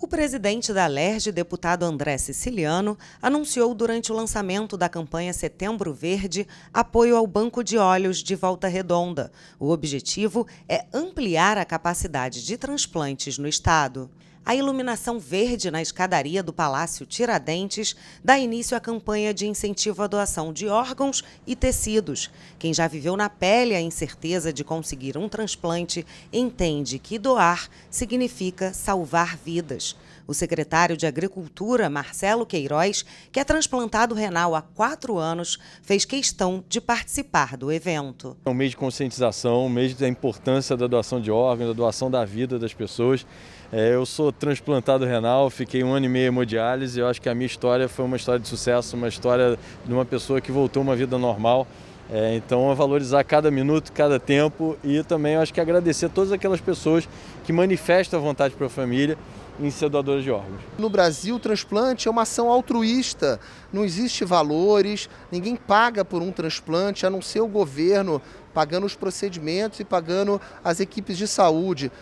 O presidente da LERJ, deputado André Siciliano, anunciou durante o lançamento da campanha Setembro Verde apoio ao Banco de Olhos de Volta Redonda. O objetivo é ampliar a capacidade de transplantes no estado a iluminação verde na escadaria do Palácio Tiradentes dá início à campanha de incentivo à doação de órgãos e tecidos. Quem já viveu na pele a incerteza de conseguir um transplante entende que doar significa salvar vidas. O secretário de Agricultura, Marcelo Queiroz, que é transplantado renal há quatro anos, fez questão de participar do evento. É um mês de conscientização, um mês da importância da doação de órgãos, da doação da vida das pessoas. É, eu sou transplantado renal, fiquei um ano e meio em hemodiálise. Eu acho que a minha história foi uma história de sucesso, uma história de uma pessoa que voltou uma vida normal. É, então, a valorizar cada minuto, cada tempo e também eu acho que agradecer todas aquelas pessoas que manifestam a vontade para a família em ser doadores de órgãos. No Brasil, o transplante é uma ação altruísta, não existe valores, ninguém paga por um transplante, a não ser o governo pagando os procedimentos e pagando as equipes de saúde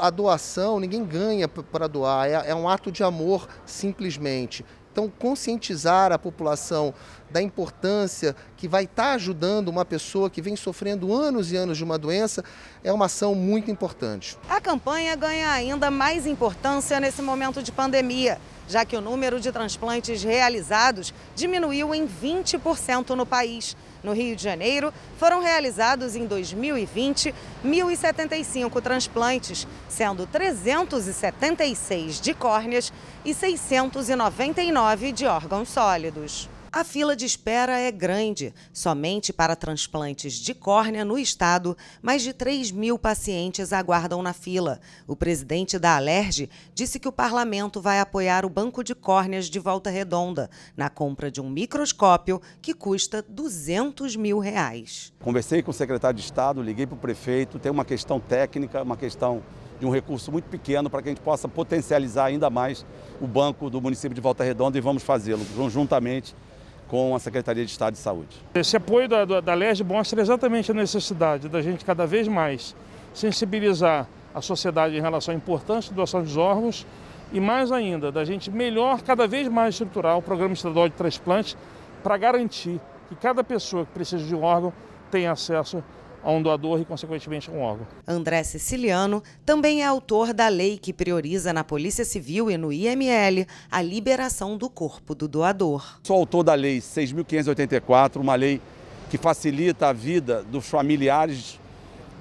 a doação, ninguém ganha para doar, é, é, um ato de amor simplesmente. Então, conscientizar a população da importância que vai estar tá ajudando uma pessoa que vem sofrendo anos e anos de uma doença é uma ação muito importante. A campanha ganha ainda mais importância nesse momento de pandemia, já que o número de transplantes realizados diminuiu em 20% no país. No Rio de Janeiro, foram realizados em 2020 1.075 transplantes, sendo 376 de córneas e 699 de órgãos sólidos. A fila de espera é grande. Somente para transplantes de córnea no estado, mais de 3 mil pacientes aguardam na fila. O presidente da Alerj disse que o parlamento vai apoiar o Banco de Córneas de Volta Redonda na compra de um microscópio que custa 200 mil reais. Conversei com o secretário de Estado, liguei para o prefeito, tem uma questão técnica, uma questão de um recurso muito pequeno para que a gente possa potencializar ainda mais o banco do município de Volta Redonda e vamos fazê-lo juntamente com a Secretaria de Estado de Saúde. Esse apoio da, da, da LERJ mostra exatamente a necessidade da gente cada vez mais sensibilizar a sociedade em relação à importância da doação dos órgãos e mais ainda, da gente melhor, cada vez mais estruturar o programa estadual de transplante para garantir que cada pessoa que precisa de um órgão tenha acesso a um doador e, consequentemente, a um órgão. André Siciliano também é autor da lei que prioriza na Polícia Civil e no IML a liberação do corpo do doador. Sou autor da Lei 6.584, uma lei que facilita a vida dos familiares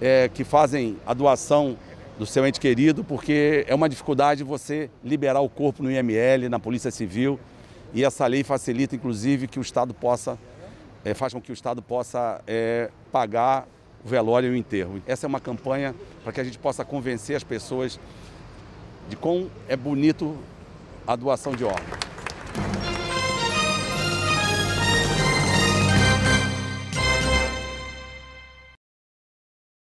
é, que fazem a doação do seu ente querido, porque é uma dificuldade você liberar o corpo no IML, na Polícia Civil, e essa lei facilita, inclusive, que o Estado possa, é, faz com que o Estado possa é, pagar o velório e o enterro. Essa é uma campanha para que a gente possa convencer as pessoas de quão é bonito a doação de órgãos.